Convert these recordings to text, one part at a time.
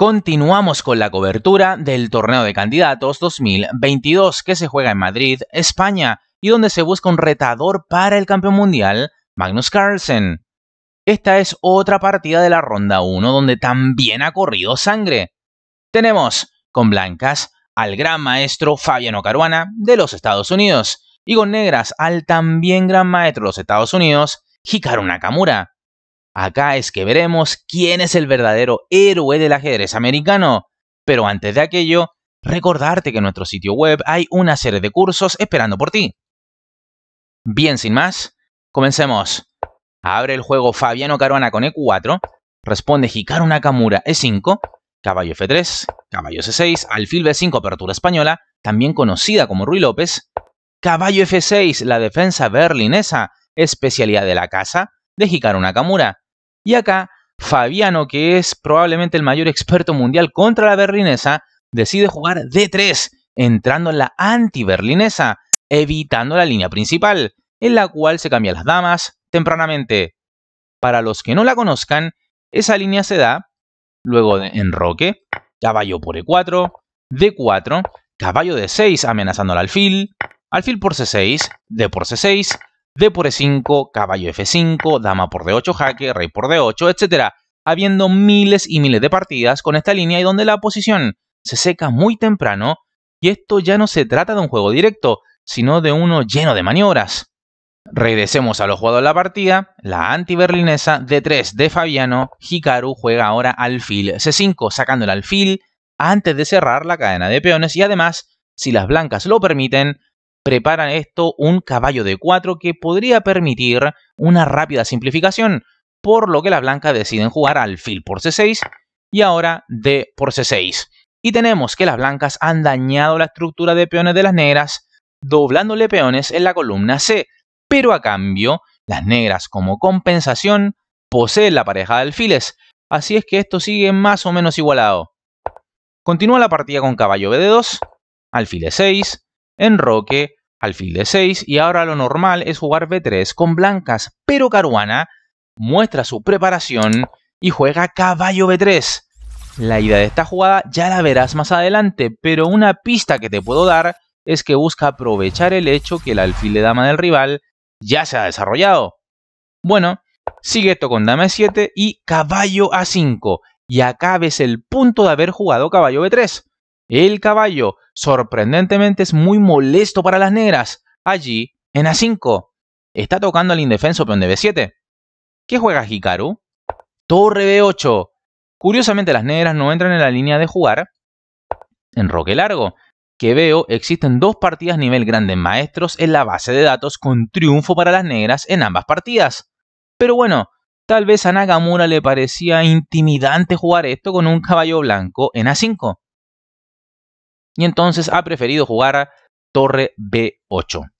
Continuamos con la cobertura del torneo de candidatos 2022 que se juega en Madrid, España, y donde se busca un retador para el campeón mundial, Magnus Carlsen. Esta es otra partida de la ronda 1 donde también ha corrido sangre. Tenemos con blancas al gran maestro Fabiano Caruana de los Estados Unidos y con negras al también gran maestro de los Estados Unidos, Hikaru Nakamura. Acá es que veremos quién es el verdadero héroe del ajedrez americano. Pero antes de aquello, recordarte que en nuestro sitio web hay una serie de cursos esperando por ti. Bien, sin más, comencemos. Abre el juego Fabiano Caruana con E4, responde Hikaru Nakamura E5, caballo F3, caballo C6, alfil B5, apertura española, también conocida como Ruy López, caballo F6, la defensa berlinesa, especialidad de la casa de Hikaru Nakamura, y acá, Fabiano, que es probablemente el mayor experto mundial contra la berlinesa, decide jugar D3, entrando en la anti-berlinesa, evitando la línea principal, en la cual se cambian las damas tempranamente. Para los que no la conozcan, esa línea se da luego de enroque, caballo por E4, D4, caballo D6 amenazando al alfil, alfil por C6, D por C6, D por E5, caballo F5, dama por D8 jaque, rey por D8, etc. Habiendo miles y miles de partidas con esta línea y donde la posición se seca muy temprano y esto ya no se trata de un juego directo, sino de uno lleno de maniobras. Regresemos a los jugadores de la partida, la anti-berlinesa D3 de Fabiano, Hikaru juega ahora alfil C5, sacando el alfil antes de cerrar la cadena de peones y además, si las blancas lo permiten, preparan esto un caballo de 4 que podría permitir una rápida simplificación, por lo que las blancas deciden jugar alfil por c6 y ahora d por c6. Y tenemos que las blancas han dañado la estructura de peones de las negras, doblándole peones en la columna c, pero a cambio, las negras como compensación poseen la pareja de alfiles, así es que esto sigue más o menos igualado. Continúa la partida con caballo b de 2, alfil e6, enroque, alfil de 6 y ahora lo normal es jugar b3 con blancas, pero Caruana muestra su preparación y juega caballo b3. La idea de esta jugada ya la verás más adelante, pero una pista que te puedo dar es que busca aprovechar el hecho que el alfil de dama del rival ya se ha desarrollado. Bueno, sigue esto con dama e7 y caballo a5, y acá el punto de haber jugado caballo b3. El caballo, sorprendentemente, es muy molesto para las negras. Allí, en A5, está tocando al indefenso peón de B7. ¿Qué juega Hikaru? Torre B8. Curiosamente, las negras no entran en la línea de jugar en roque largo. Que veo, existen dos partidas nivel grande maestros en la base de datos con triunfo para las negras en ambas partidas. Pero bueno, tal vez a Nakamura le parecía intimidante jugar esto con un caballo blanco en A5 y entonces ha preferido jugar torre B8.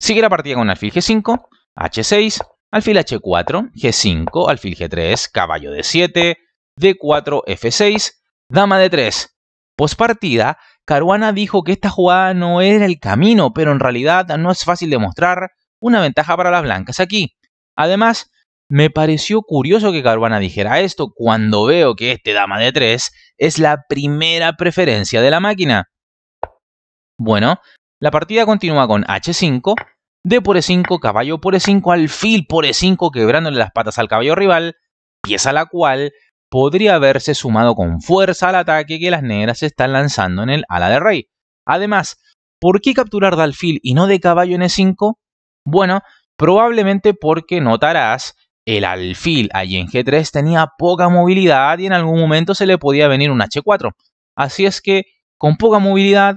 Sigue la partida con alfil G5, H6, alfil H4, G5, alfil G3, caballo D7, D4, F6, dama D3. Pospartida, Caruana dijo que esta jugada no era el camino, pero en realidad no es fácil demostrar una ventaja para las blancas aquí. Además, me pareció curioso que Caruana dijera esto cuando veo que este dama de 3 es la primera preferencia de la máquina. Bueno, la partida continúa con H5, D por E5, caballo por E5, alfil por E5 quebrándole las patas al caballo rival, pieza la cual podría haberse sumado con fuerza al ataque que las negras están lanzando en el ala de rey. Además, ¿por qué capturar de alfil y no de caballo en E5? Bueno, probablemente porque notarás el alfil allí en G3 tenía poca movilidad y en algún momento se le podía venir un H4. Así es que con poca movilidad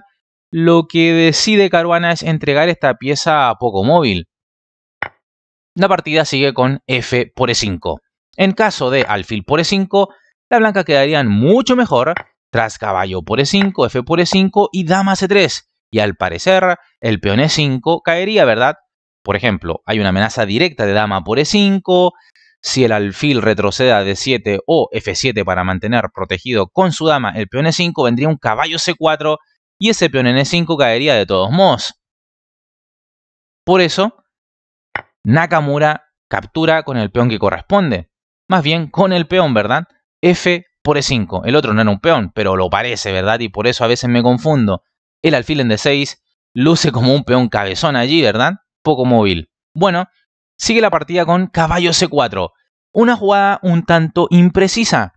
lo que decide Caruana es entregar esta pieza a poco móvil. La partida sigue con F por E5. En caso de alfil por E5, la blanca quedaría mucho mejor tras caballo por E5, F por E5 y dama C3. Y al parecer, el peón E5 caería, ¿verdad? Por ejemplo, hay una amenaza directa de dama por E5, si el alfil retroceda de 7 o F7 para mantener protegido con su dama el peón E5, vendría un caballo C4 y ese peón en E5 caería de todos modos. Por eso, Nakamura captura con el peón que corresponde. Más bien con el peón, ¿verdad? F por E5. El otro no era un peón, pero lo parece, ¿verdad? Y por eso a veces me confundo. El alfil en D6 luce como un peón cabezón allí, ¿verdad? poco móvil. Bueno, sigue la partida con caballo C4. Una jugada un tanto imprecisa.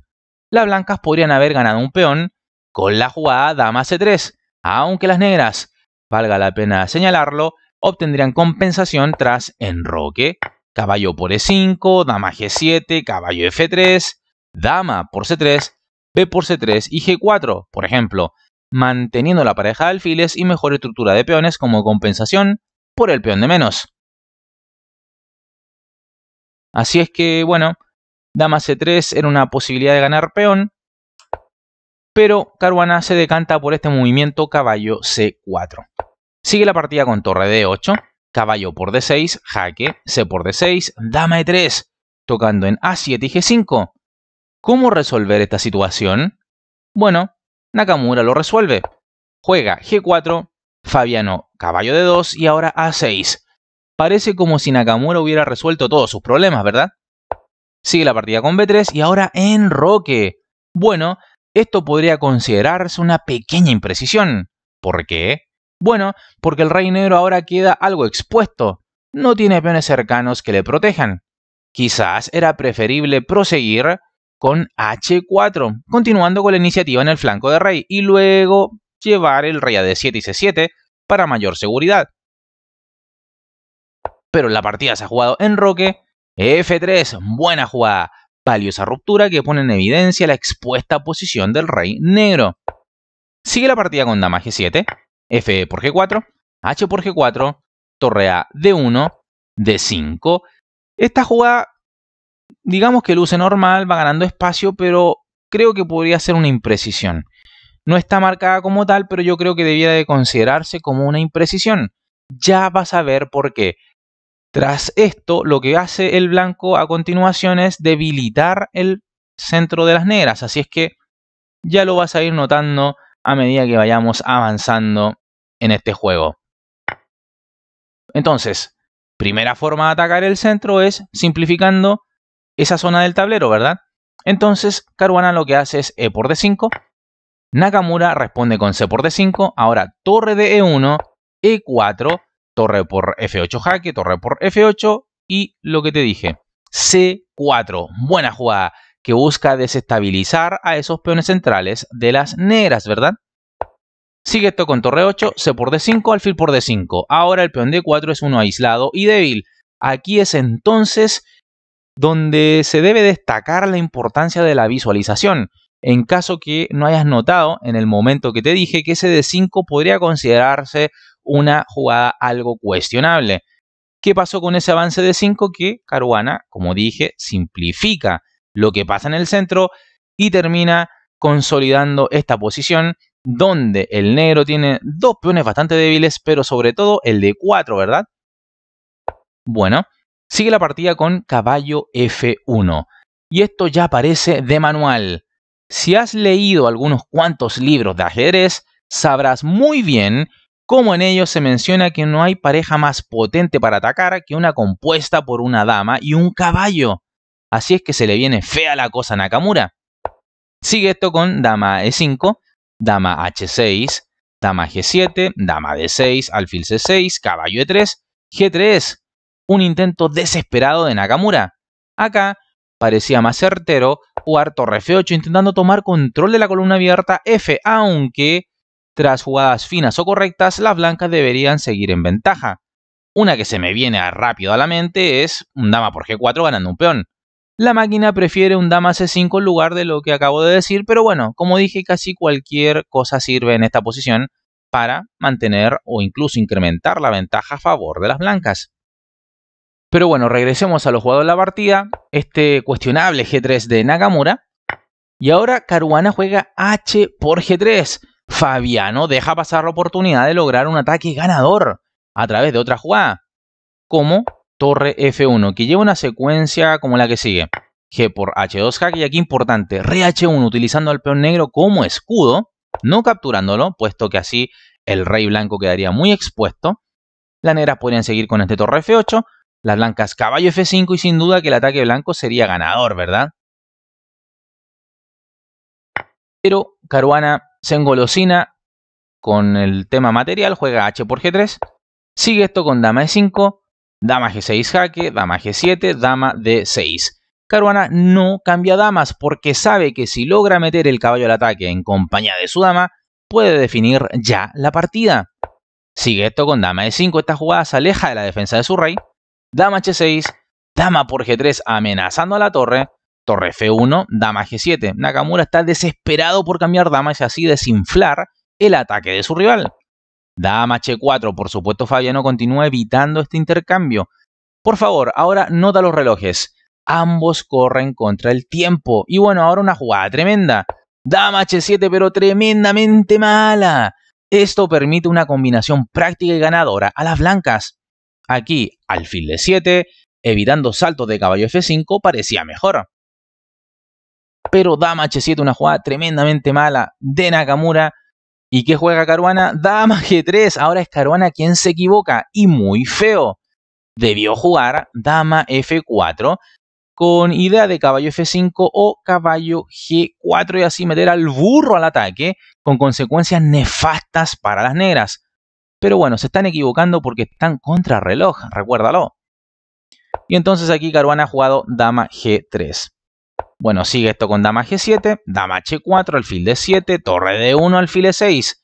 Las blancas podrían haber ganado un peón con la jugada dama C3, aunque las negras, valga la pena señalarlo, obtendrían compensación tras enroque. Caballo por E5, dama G7, caballo F3, dama por C3, B por C3 y G4, por ejemplo, manteniendo la pareja de alfiles y mejor estructura de peones como compensación por el peón de menos. Así es que, bueno, dama c3 era una posibilidad de ganar peón, pero Caruana se decanta por este movimiento caballo c4. Sigue la partida con torre d8, caballo por d6, jaque, c por d6, dama e3, tocando en a7 y g5. ¿Cómo resolver esta situación? Bueno, Nakamura lo resuelve. Juega g4, Fabiano caballo de 2 y ahora A6. Parece como si Nakamura hubiera resuelto todos sus problemas, ¿verdad? Sigue la partida con B3 y ahora en roque. Bueno, esto podría considerarse una pequeña imprecisión. ¿Por qué? Bueno, porque el rey negro ahora queda algo expuesto. No tiene peones cercanos que le protejan. Quizás era preferible proseguir con H4, continuando con la iniciativa en el flanco de rey, y luego llevar el rey a D7 y C7 para mayor seguridad. Pero la partida se ha jugado en Roque. F3, buena jugada. Valiosa ruptura que pone en evidencia la expuesta posición del rey negro. Sigue la partida con dama G7, F por G4, H por G4, torre A D1, D5. Esta jugada, digamos que luce normal, va ganando espacio, pero creo que podría ser una imprecisión no está marcada como tal, pero yo creo que debía de considerarse como una imprecisión. Ya vas a ver por qué. Tras esto, lo que hace el blanco a continuación es debilitar el centro de las negras, así es que ya lo vas a ir notando a medida que vayamos avanzando en este juego. Entonces, primera forma de atacar el centro es simplificando esa zona del tablero, ¿verdad? Entonces, Caruana lo que hace es E por D5, Nakamura responde con C por D5, ahora torre de E1, E4, torre por F8 jaque, torre por F8 y lo que te dije, C4, buena jugada que busca desestabilizar a esos peones centrales de las negras, ¿verdad? Sigue esto con torre 8, C por D5, alfil por D5. Ahora el peón D4 es uno aislado y débil. Aquí es entonces donde se debe destacar la importancia de la visualización en caso que no hayas notado en el momento que te dije que ese de 5 podría considerarse una jugada algo cuestionable. ¿Qué pasó con ese avance de 5? Que Caruana, como dije, simplifica lo que pasa en el centro y termina consolidando esta posición donde el negro tiene dos peones bastante débiles, pero sobre todo el de 4, ¿verdad? Bueno, sigue la partida con caballo F1. Y esto ya parece de manual. Si has leído algunos cuantos libros de ajedrez, sabrás muy bien cómo en ellos se menciona que no hay pareja más potente para atacar que una compuesta por una dama y un caballo. Así es que se le viene fea la cosa a Nakamura. Sigue esto con dama e5, dama h6, dama g7, dama d6, alfil c6, caballo e3, g3. Un intento desesperado de Nakamura. Acá parecía más certero jugar torre F8 intentando tomar control de la columna abierta F, aunque tras jugadas finas o correctas las blancas deberían seguir en ventaja. Una que se me viene rápido a la mente es un dama por G4 ganando un peón. La máquina prefiere un dama C5 en lugar de lo que acabo de decir, pero bueno, como dije, casi cualquier cosa sirve en esta posición para mantener o incluso incrementar la ventaja a favor de las blancas. Pero bueno, regresemos a los jugadores de la partida. Este cuestionable G3 de Nakamura. Y ahora Caruana juega H por G3. Fabiano deja pasar la oportunidad de lograr un ataque ganador a través de otra jugada, como torre F1, que lleva una secuencia como la que sigue. G por H2 hack y aquí importante, re H1 utilizando al peón negro como escudo, no capturándolo, puesto que así el rey blanco quedaría muy expuesto. Las negras podrían seguir con este torre F8, las blancas. Caballo F5 y sin duda que el ataque blanco sería ganador, ¿verdad? Pero Caruana se engolosina con el tema material, juega H por G3. Sigue esto con dama E5, dama G6 jaque, dama G7, dama D6. Caruana no cambia damas porque sabe que si logra meter el caballo al ataque en compañía de su dama, puede definir ya la partida. Sigue esto con dama E5, esta jugada se aleja de la defensa de su rey dama h6, dama por g3 amenazando a la torre, torre f1, dama g7. Nakamura está desesperado por cambiar damas y así desinflar el ataque de su rival. Dama h4, por supuesto Fabiano continúa evitando este intercambio. Por favor, ahora nota los relojes. Ambos corren contra el tiempo. Y bueno, ahora una jugada tremenda. Dama h7, pero tremendamente mala. Esto permite una combinación práctica y ganadora a las blancas. Aquí, alfil de 7, evitando saltos de caballo F5, parecía mejor. Pero dama H7, una jugada tremendamente mala de Nakamura. ¿Y qué juega Caruana? Dama G3. Ahora es Caruana quien se equivoca. Y muy feo. Debió jugar dama F4 con idea de caballo F5 o caballo G4 y así meter al burro al ataque con consecuencias nefastas para las negras. Pero bueno, se están equivocando porque están contra reloj, recuérdalo. Y entonces aquí Caruana ha jugado dama G3. Bueno, sigue esto con dama G7, dama H4, alfil D7, torre D1, alfil E6.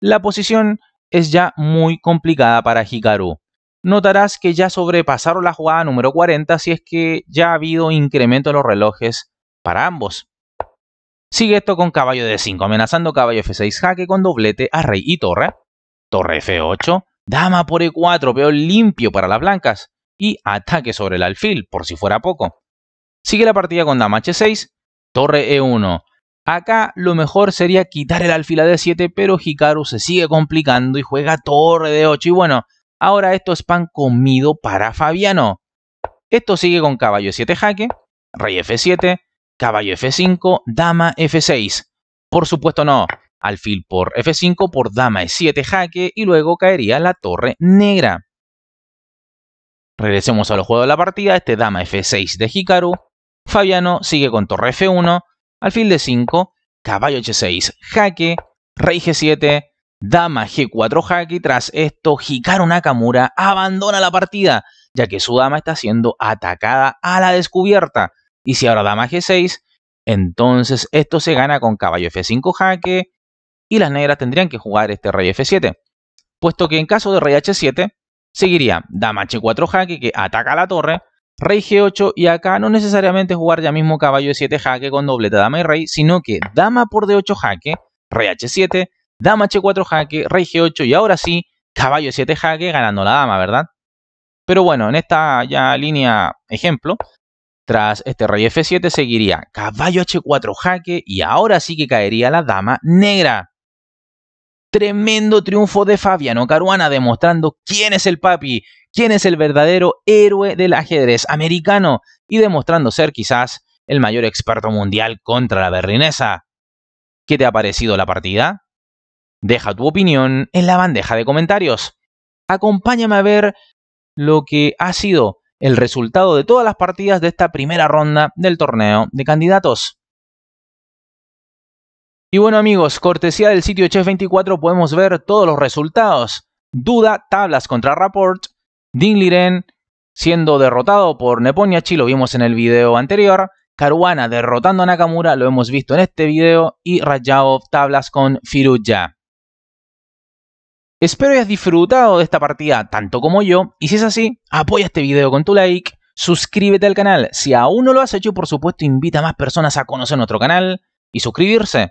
La posición es ya muy complicada para Hikaru. Notarás que ya sobrepasaron la jugada número 40, si es que ya ha habido incremento en los relojes para ambos. Sigue esto con caballo D5, amenazando caballo F6 jaque con doblete a rey y torre. Torre F8, dama por E4, peón limpio para las blancas y ataque sobre el alfil, por si fuera poco. Sigue la partida con dama H6, torre E1. Acá lo mejor sería quitar el alfil a D7, pero Hikaru se sigue complicando y juega torre D8. Y bueno, ahora esto es pan comido para Fabiano. Esto sigue con caballo E7 jaque, rey F7, caballo F5, dama F6. Por supuesto no, alfil por f5 por dama e7 jaque y luego caería la torre negra. Regresemos a los juegos de la partida, este dama f6 de Hikaru, Fabiano sigue con torre f1, alfil de 5 caballo h6 jaque, rey g7, dama g4 jaque tras esto Hikaru Nakamura abandona la partida ya que su dama está siendo atacada a la descubierta y si ahora dama g6 entonces esto se gana con caballo f5 jaque, y las negras tendrían que jugar este rey f7, puesto que en caso de rey h7 seguiría dama h4 jaque que ataca la torre, rey g8 y acá no necesariamente jugar ya mismo caballo e7 jaque con doblete dama y rey, sino que dama por d8 jaque, rey h7, dama h4 jaque, rey g8 y ahora sí caballo e7 jaque ganando la dama, ¿verdad? Pero bueno, en esta ya línea ejemplo, tras este rey f7 seguiría caballo h4 jaque y ahora sí que caería la dama negra. Tremendo triunfo de Fabiano Caruana demostrando quién es el papi, quién es el verdadero héroe del ajedrez americano y demostrando ser quizás el mayor experto mundial contra la berlinesa. ¿Qué te ha parecido la partida? Deja tu opinión en la bandeja de comentarios. Acompáñame a ver lo que ha sido el resultado de todas las partidas de esta primera ronda del torneo de candidatos. Y bueno amigos, cortesía del sitio Chef24 podemos ver todos los resultados. Duda, tablas contra Rapport, Liren siendo derrotado por Neponiachi, lo vimos en el video anterior. Caruana derrotando a Nakamura, lo hemos visto en este video. Y Rajao tablas con Firuya. Espero hayas disfrutado de esta partida tanto como yo, y si es así, apoya este video con tu like, suscríbete al canal, si aún no lo has hecho, por supuesto invita a más personas a conocer nuestro canal y suscribirse.